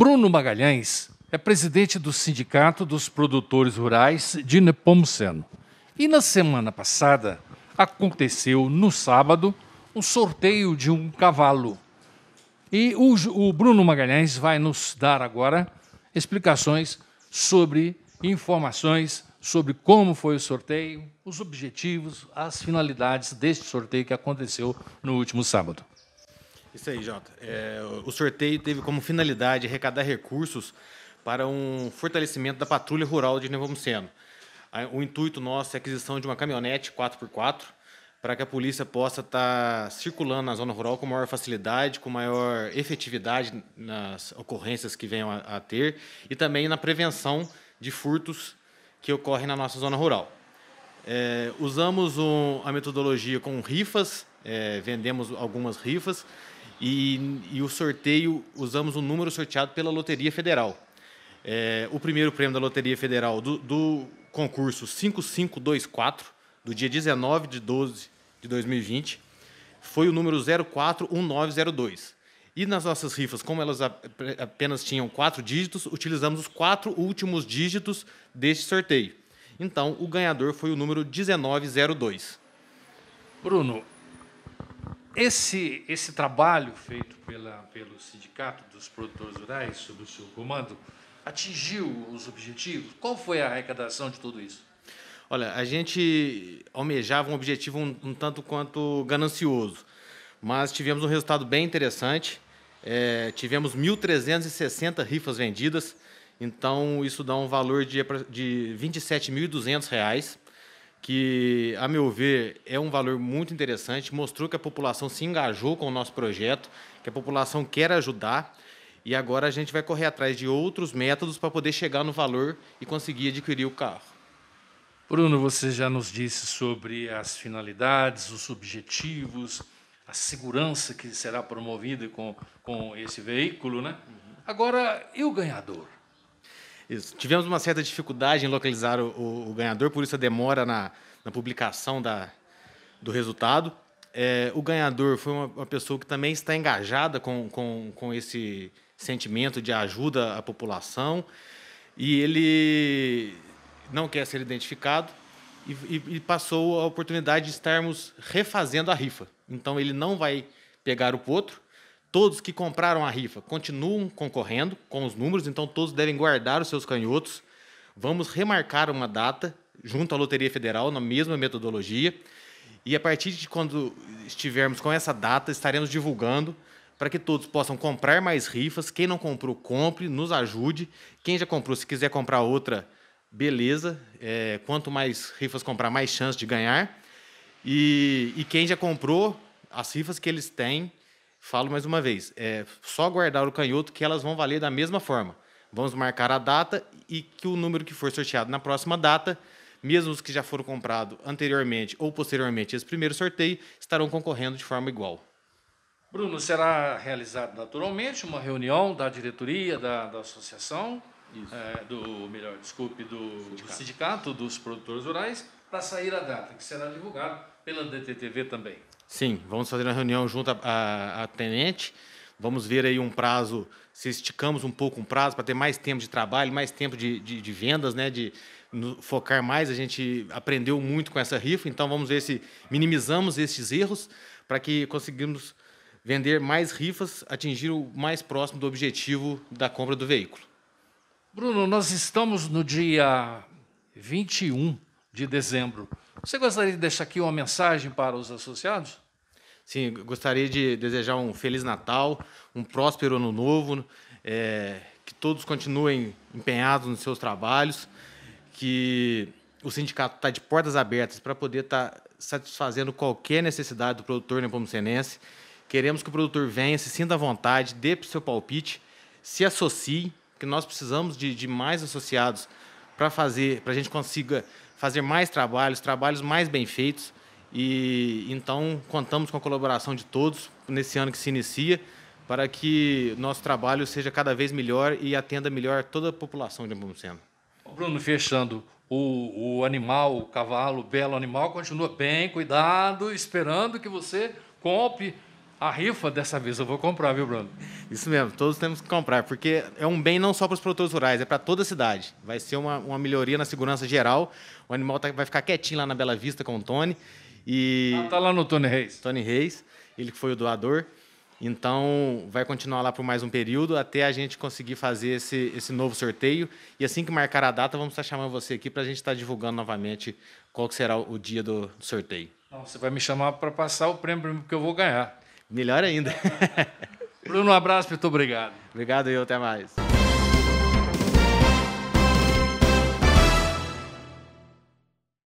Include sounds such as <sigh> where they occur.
Bruno Magalhães é presidente do Sindicato dos Produtores Rurais de Nepomuceno. E na semana passada aconteceu, no sábado, um sorteio de um cavalo. E o, o Bruno Magalhães vai nos dar agora explicações sobre informações sobre como foi o sorteio, os objetivos, as finalidades deste sorteio que aconteceu no último sábado. Isso aí, Jota. É, o sorteio teve como finalidade arrecadar recursos para um fortalecimento da patrulha rural de Nevomuceno. O intuito nosso é a aquisição de uma caminhonete 4x4 para que a polícia possa estar tá circulando na zona rural com maior facilidade, com maior efetividade nas ocorrências que venham a, a ter e também na prevenção de furtos que ocorrem na nossa zona rural. É, usamos um, a metodologia com rifas, é, vendemos algumas rifas e, e o sorteio, usamos o um número sorteado pela Loteria Federal. É, o primeiro prêmio da Loteria Federal do, do concurso 5524, do dia 19 de 12 de 2020, foi o número 041902. E nas nossas rifas, como elas apenas tinham quatro dígitos, utilizamos os quatro últimos dígitos deste sorteio. Então, o ganhador foi o número 1902. Bruno, esse, esse trabalho feito pela, pelo Sindicato dos Produtores Rurais, sob o seu comando, atingiu os objetivos? Qual foi a arrecadação de tudo isso? Olha, a gente almejava um objetivo um, um tanto quanto ganancioso, mas tivemos um resultado bem interessante. É, tivemos 1.360 rifas vendidas, então isso dá um valor de, de R$ 27.200 que, a meu ver, é um valor muito interessante, mostrou que a população se engajou com o nosso projeto, que a população quer ajudar, e agora a gente vai correr atrás de outros métodos para poder chegar no valor e conseguir adquirir o carro. Bruno, você já nos disse sobre as finalidades, os objetivos, a segurança que será promovida com, com esse veículo, né? Uhum. Agora, e o ganhador? Isso. Tivemos uma certa dificuldade em localizar o, o, o ganhador, por isso a demora na, na publicação da, do resultado. É, o ganhador foi uma, uma, pessoa que também está engajada com, com, com esse sentimento de ajuda à população e ele não quer ser identificado e, e, e passou a oportunidade de estarmos refazendo a rifa. Então ele não vai pegar o potro, Todos que compraram a rifa continuam concorrendo com os números, então todos devem guardar os seus canhotos. Vamos remarcar uma data junto à Loteria Federal na mesma metodologia. E a partir de quando estivermos com essa data, estaremos divulgando para que todos possam comprar mais rifas. Quem não comprou, compre, nos ajude. Quem já comprou, se quiser comprar outra, beleza. É, quanto mais rifas comprar, mais chance de ganhar. E, e quem já comprou, as rifas que eles têm Falo mais uma vez, é só guardar o canhoto que elas vão valer da mesma forma. Vamos marcar a data e que o número que for sorteado na próxima data, mesmo os que já foram comprados anteriormente ou posteriormente esse primeiro sorteio, estarão concorrendo de forma igual. Bruno, será realizada naturalmente uma reunião da diretoria da, da associação, é, do melhor, desculpe, do sindicato. do sindicato dos produtores rurais, para sair a data, que será divulgada pela DTTV também. Sim, vamos fazer uma reunião junto à tenente. Vamos ver aí um prazo, se esticamos um pouco um prazo para ter mais tempo de trabalho, mais tempo de, de, de vendas, né? De no, focar mais. A gente aprendeu muito com essa rifa, então vamos ver se minimizamos esses erros para que conseguimos vender mais rifas, atingir o mais próximo do objetivo da compra do veículo. Bruno, nós estamos no dia 21 de dezembro. Você gostaria de deixar aqui uma mensagem para os associados? Sim, gostaria de desejar um Feliz Natal, um próspero Ano Novo, é, que todos continuem empenhados nos seus trabalhos, que o sindicato está de portas abertas para poder estar tá satisfazendo qualquer necessidade do produtor nepomucenense. Queremos que o produtor venha, se sinta à vontade, dê para o seu palpite, se associe, que nós precisamos de, de mais associados para fazer, para a gente consiga fazer mais trabalhos, trabalhos mais bem feitos. E então contamos com a colaboração de todos nesse ano que se inicia para que nosso trabalho seja cada vez melhor e atenda melhor toda a população de Ambucena. Bruno, fechando, o, o animal, o cavalo, o belo animal, continua bem, cuidado, esperando que você compre a rifa dessa vez eu vou comprar, viu, Bruno? Isso mesmo, todos temos que comprar, porque é um bem não só para os produtores rurais, é para toda a cidade. Vai ser uma, uma melhoria na segurança geral. O animal tá, vai ficar quietinho lá na Bela Vista com o Tony. E... Ah, tá lá no Tony Reis. Tony Reis, ele que foi o doador. Então, vai continuar lá por mais um período até a gente conseguir fazer esse, esse novo sorteio. E assim que marcar a data, vamos estar chamando você aqui para a gente estar tá divulgando novamente qual será o dia do sorteio. Não, você vai me chamar para passar o prêmio porque eu vou ganhar. Melhor ainda. <laughs> Bruno, um abraço, muito obrigado. Obrigado e até mais.